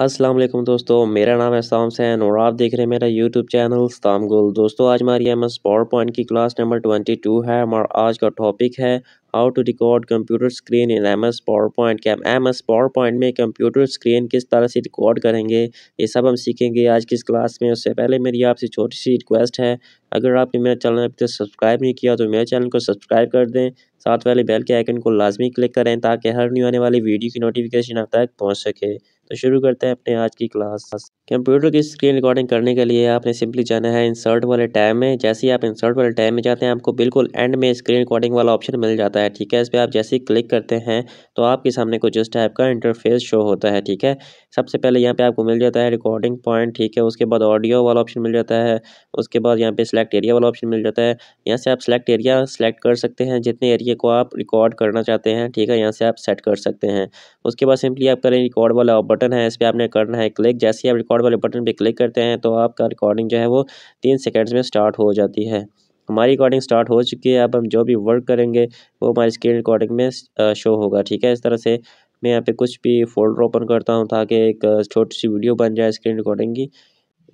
अस्सलाम वालेकुम दोस्तों मेरा नाम है शाम सैन और आप देख रहे हैं मेरा यूट्यूब चैनल शाम गोल दोस्तों आज हमारी एम एस पावर पॉइंट की क्लास नंबर ट्वेंटी टू है हमारा आज का टॉपिक है how to record computer screen in M S PowerPoint के एम एस पावर पॉइंट में कंप्यूटर स्क्रीन किस तरह से रिकॉर्ड करेंगे ये सब हम सीखेंगे आज की इस क्लास में उससे पहले मेरी आपसे छोटी सी रिक्वेस्ट है अगर आपने मेरा चैनल अभी तक सब्सक्राइब नहीं किया तो मेरे चैनल को सब्सक्राइब कर दें साथ वाले बेल के आइकन को लाजमी क्लिक करें ताकि हर न्यू आने वाली वीडियो की नोटिफिकेशन आप तक पहुँच सके तो शुरू करते हैं अपने आज की क्लास कंप्यूटर की स्क्रीन रिकॉर्डिंग करने के लिए आपने सिंपली जाना है इंसर्ट वाले टैब में जैसे ही आप इंसर्ट वाले टैब में जाते हैं आपको बिल्कुल एंड में स्क्रीन रिकॉर्डिंग वाला ऑप्शन मिल जाता है ठीक है इस पर आप जैसे ही क्लिक करते हैं तो आपके सामने कुछ इस टाइप का इंटरफेस शो होता है ठीक है सबसे पहले यहाँ पर आपको मिल जाता है रिकॉर्डिंग पॉइंट ठीक है उसके बाद ऑडियो वाला ऑप्शन मिल जाता है उसके बाद यहाँ पे सिलेक्ट एरिया वाला ऑप्शन मिल जाता है यहाँ से आप सिलेक्ट एरिया सेलेक्ट कर सकते हैं जितने एरिया को आप रिकॉर्ड करना चाहते हैं ठीक है यहाँ से आप सेट कर सकते हैं उसके बाद सिंपली आप करें रिकॉर्ड वाला बटन है इस पर आपने करना है क्लिक जैसे ही आप रिकॉर्ड वाले बटन पर क्लिक करते हैं तो आपका रिकॉर्डिंग जो है वो तीन सेकेंड्स में स्टार्ट हो जाती है हमारी रिकॉर्डिंग स्टार्ट हो चुकी है अब हम जो भी वर्क करेंगे वो हमारी स्क्रीन रिकॉर्डिंग में शो होगा ठीक है इस तरह से मैं यहाँ पे कुछ भी फोल्डर ओपन करता हूँ ताकि एक छोटी सी वीडियो बन जाए स्क्रीन रिकॉर्डिंग की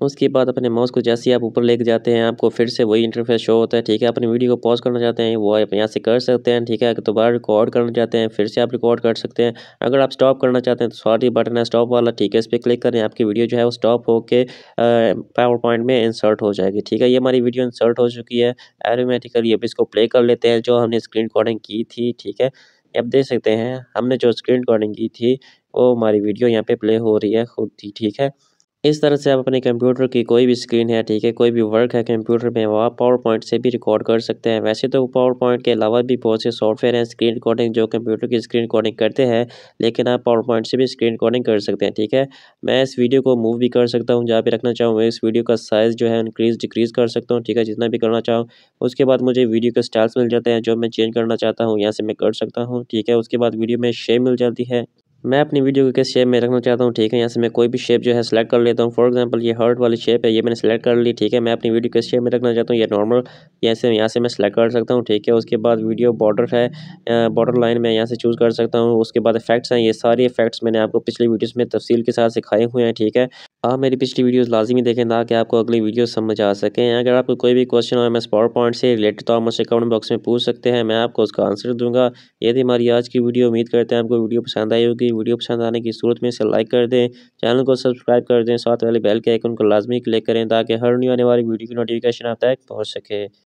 उसके बाद अपने माउस को जैसे ही आप ऊपर लेके जाते हैं आपको फिर से वही इंटरफेस शो होता है ठीक है अपने वीडियो को पॉज करना चाहते हैं वो आप यहाँ से कर सकते हैं ठीक है तो दोबारा रिकॉर्ड करना चाहते हैं फिर से आप रिकॉर्ड कर सकते हैं अगर आप स्टॉप करना चाहते हैं तो सॉरी बटन है स्टॉप वाला ठीक है इस पर क्लिक करें आपकी वीडियो जो है वो स्टॉप होकर पावर पॉइंट में इंसर्ट हो जाएगी ठीक है ये हमारी वीडियो इंसर्ट हो चुकी है एरोमेटिकली अब इसको प्ले कर लेते हैं जो हमने स्क्रीन रिकॉर्डिंग की थी ठीक है आप देख सकते हैं हमने जो स्क्रीन रिकॉर्डिंग की थी वो हमारी वीडियो यहाँ पे प्ले हो रही है खुद ही ठीक है इस तरह से आप अपने कंप्यूटर की कोई भी स्क्रीन है ठीक है कोई भी वर्क है कंप्यूटर में वो आप पावर पॉइंट से भी रिकॉर्ड कर सकते हैं वैसे तो पावर पॉइंट के अलावा भी बहुत से सॉफ्टवेयर हैं स्क्रीन रिकॉर्डिंग जो कंप्यूटर की स्क्रीन रिकॉर्डिंग करते हैं लेकिन आप पावर पॉइंट से भी स्क्रीन रिकॉर्डिंग कर सकते हैं ठीक है मैं इस वीडियो को मूव भी कर सकता हूँ जहाँ पर रखना चाहूँ इस वीडियो का साइज़ जो है इंक्रीज़ डिक्रीज़ कर सकता हूँ ठीक है जितना भी करना चाहूँ उसके बाद मुझे वीडियो के स्टाइल्स मिल जाते हैं जो मैं चेंज करना चाहता हूँ यहाँ से मैं कर सकता हूँ ठीक है उसके बाद वीडियो में शेप मिल जाती है मैं अपनी वीडियो को किस शेप में रखना चाहता हूँ ठीक है यहाँ से मैं कोई भी शेप जो है सेलेक्ट कर लेता हूँ फॉर एग्जांपल ये हर्ट वाली शेप है ये मैंने सेलेक्ट कर ली ठीक है मैं अपनी वीडियो किस शेप में रखना चाहता हूँ ये नॉर्मल यहाँ से यहाँ से मैं सेलेक्ट कर सकता हूँ ठीक है उसके बाद वीडियो बॉर्डर है बॉर्डर लाइन मैं यहाँ से चूज़ कर सकता हूँ उसके बाद इफेक्ट्स हैं ये सारे इफेक्ट्स मैंने आपको पिछली वीडियोज़ में तफसील के साथ सिखाए हुए हैं ठीक है आप मेरी पिछली वीडियोस लाजमी देखें ताकि आपको अगली वीडियो समझ आ सके अगर आपको कोई भी क्वेश्चन हो मैं पावर पॉइंट से रिलेटेड तो आप मुझसे कमेंट बॉक्स में पूछ सकते हैं मैं आपको उसका आंसर दूंगा ये थी हमारी आज की वीडियो उम्मीद करते हैं आपको वीडियो पसंद आई होगी वीडियो पसंद आने की सूरत में इसे लाइक कर दें चैनल को सब्सक्राइब कर दें साथ वाले बेल के आइकन को लाजमी क्लिक करें ताकि हर न्यू आने वाली वीडियो की नोटिफिकेशन आप तक पहुँच सके